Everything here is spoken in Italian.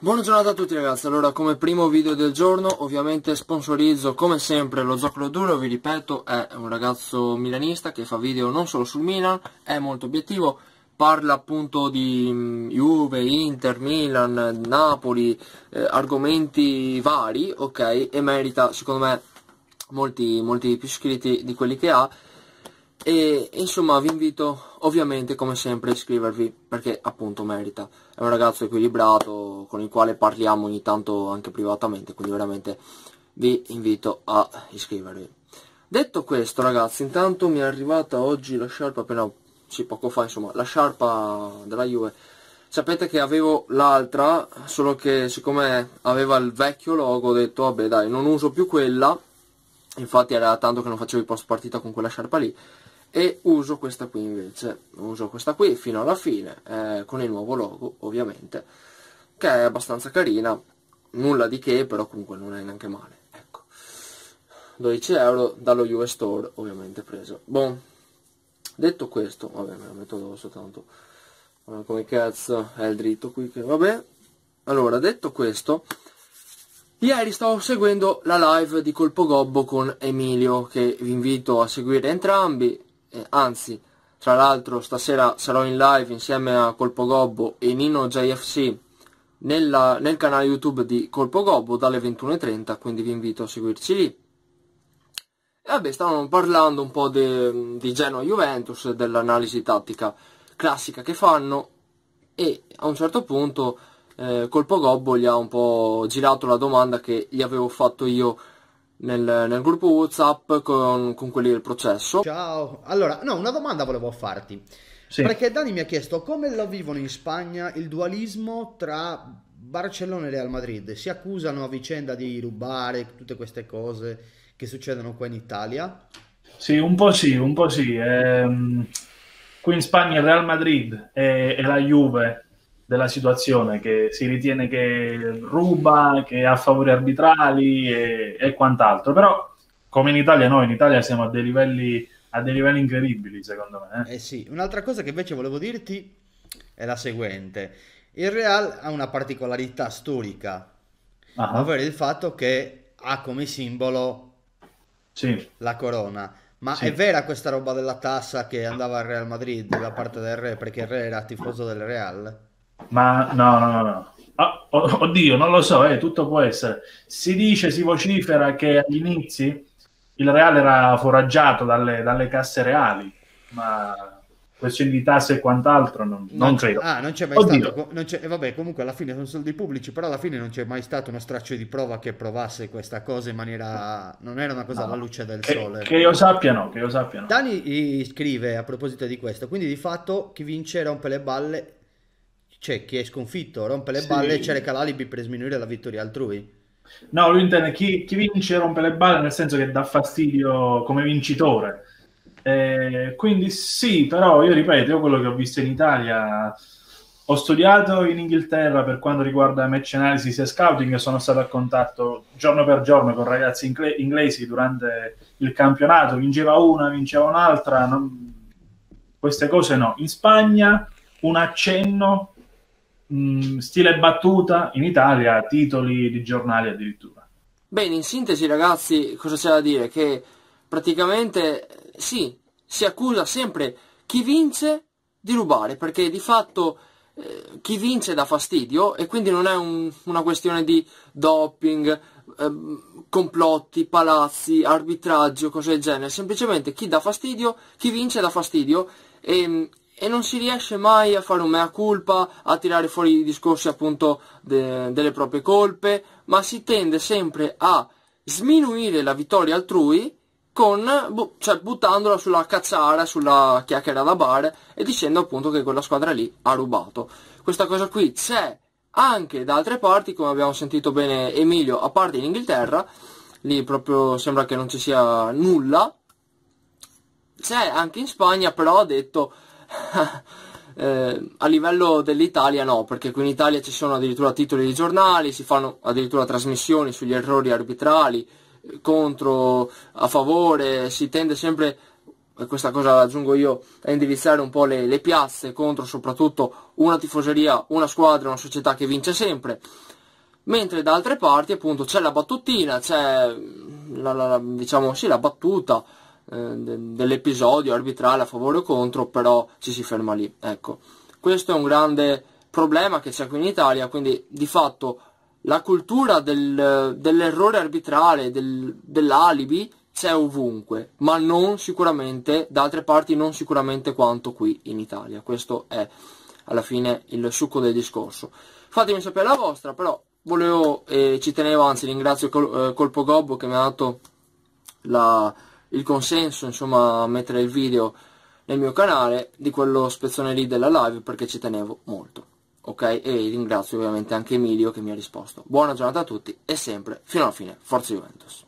Buongiorno a tutti ragazzi, allora come primo video del giorno ovviamente sponsorizzo come sempre lo Zoccolo Duro, vi ripeto è un ragazzo milanista che fa video non solo sul Milan, è molto obiettivo, parla appunto di mm, Juve, Inter, Milan, Napoli, eh, argomenti vari, ok, e merita secondo me molti, molti più iscritti di quelli che ha e insomma vi invito ovviamente come sempre a iscrivervi perché appunto merita è un ragazzo equilibrato con il quale parliamo ogni tanto anche privatamente quindi veramente vi invito a iscrivervi detto questo ragazzi intanto mi è arrivata oggi la sciarpa appena sì poco fa insomma la sciarpa della Juve sapete che avevo l'altra solo che siccome aveva il vecchio logo ho detto vabbè dai non uso più quella infatti era tanto che non facevo il post partita con quella sciarpa lì e uso questa qui invece uso questa qui fino alla fine eh, con il nuovo logo ovviamente che è abbastanza carina nulla di che però comunque non è neanche male ecco 12 euro dallo US Store ovviamente preso bon detto questo vabbè me lo metto addosso tanto come cazzo è il dritto qui che vabbè allora detto questo Ieri stavo seguendo la live di Colpo Gobbo con Emilio, che vi invito a seguire entrambi, eh, anzi tra l'altro stasera sarò in live insieme a Colpo Gobbo e Nino JFC nella, nel canale YouTube di Colpo Gobbo dalle 21.30, quindi vi invito a seguirci lì. E vabbè, stavamo parlando un po' di Genoa Juventus e dell'analisi tattica classica che fanno e a un certo punto eh, Colpo Gobbo gli ha un po' girato la domanda che gli avevo fatto io nel, nel, gruppo WhatsApp con, con, quelli del processo. Ciao, allora, no, una domanda volevo farti. Sì. Perché Dani mi ha chiesto come lo vivono in Spagna il dualismo tra Barcellona e Real Madrid. Si accusano a vicenda di rubare tutte queste cose che succedono qua in Italia? Sì, un po' sì, un po' sì. Ehm, qui in Spagna il Real Madrid e, e la Juve della situazione, che si ritiene che ruba, che ha favori arbitrali e, e quant'altro. Però, come in Italia, noi in Italia siamo a dei livelli, a dei livelli incredibili, secondo me. Eh. eh? sì, un'altra cosa che invece volevo dirti è la seguente. Il Real ha una particolarità storica, ah. ovvero il fatto che ha come simbolo sì. la corona. Ma sì. è vera questa roba della tassa che andava al Real Madrid da parte del re perché il re era tifoso del Real? Ma no, no, no. Ah, oddio, non lo so, eh, tutto può essere. Si dice, si vocifera che agli inizi il Reale era foraggiato dalle, dalle casse reali, ma questioni di tasse e quant'altro non, non, non credo. Ah, non c'è mai Oddio. stato. Non c'è, eh, vabbè, comunque alla fine sono soldi pubblici, però alla fine non c'è mai stato uno straccio di prova che provasse questa cosa in maniera. Non era una cosa no. alla luce del che, sole. Che io sappiano, Che io sappia, Dani scrive a proposito di questo: quindi di fatto chi vince rompe le balle cioè, chi è sconfitto, rompe le balle sì. e cerca l'alibi per sminuire la vittoria altrui. No, lui intende chi, chi, vince rompe le balle nel senso che dà fastidio come vincitore. Eh, quindi sì, però io ripeto, io quello che ho visto in Italia, ho studiato in Inghilterra per quanto riguarda match analysis e scouting, sono stato a contatto giorno per giorno con ragazzi ingle- inglesi durante il campionato, vinceva una, vinceva un'altra, non... queste cose no. In Spagna un accenno Mm, stile battuta in Italia, titoli di giornali addirittura. Bene, in sintesi ragazzi, cosa c'è da dire? Che praticamente sì, si accusa sempre chi vince di rubare, perché di fatto eh, chi vince dà fastidio e quindi non è un, una questione di doping, eh, complotti, palazzi, arbitraggio, cose del genere, semplicemente chi dà fastidio, chi vince dà fastidio e, e non si riesce mai a fare un mea culpa, a tirare fuori i discorsi appunto de, delle proprie colpe, ma si tende sempre a sminuire la vittoria altrui con, bu cioè, buttandola sulla cazzara, sulla chiacchiera da bar e dicendo appunto che quella squadra lì ha rubato. Questa cosa qui c'è anche da altre parti, come abbiamo sentito bene Emilio, a parte in Inghilterra, lì proprio sembra che non ci sia nulla. C'è anche in Spagna, però ha detto eh, a livello dell'Italia no, perché qui in Italia ci sono addirittura titoli di giornali, si fanno addirittura trasmissioni sugli errori arbitrali, eh, contro, a favore, si tende sempre, e questa cosa la aggiungo io, a indirizzare un po' le, le piazze contro soprattutto una tifoseria, una squadra, una società che vince sempre mentre da altre parti appunto c'è la battutina, c'è la, la, la, diciamo, sì, la battuta, eh, dell'episodio arbitrale a favore o contro, però ci si ferma lì. Ecco, questo è un grande problema che c'è qui in Italia, quindi di fatto la cultura del, dell'errore arbitrale, del, dell'alibi, c'è ovunque, ma non sicuramente, da altre parti non sicuramente quanto qui in Italia. Questo è alla fine il succo del discorso. Fatemi sapere la vostra, però volevo, eh, ci tenevo, anzi ringrazio Col, eh, Colpo Gobbo che mi ha dato la, il consenso insomma a mettere il video nel mio canale di quello spezzone lì della live perché ci tenevo molto ok e ringrazio ovviamente anche Emilio che mi ha risposto buona giornata a tutti e sempre fino alla fine Forza Juventus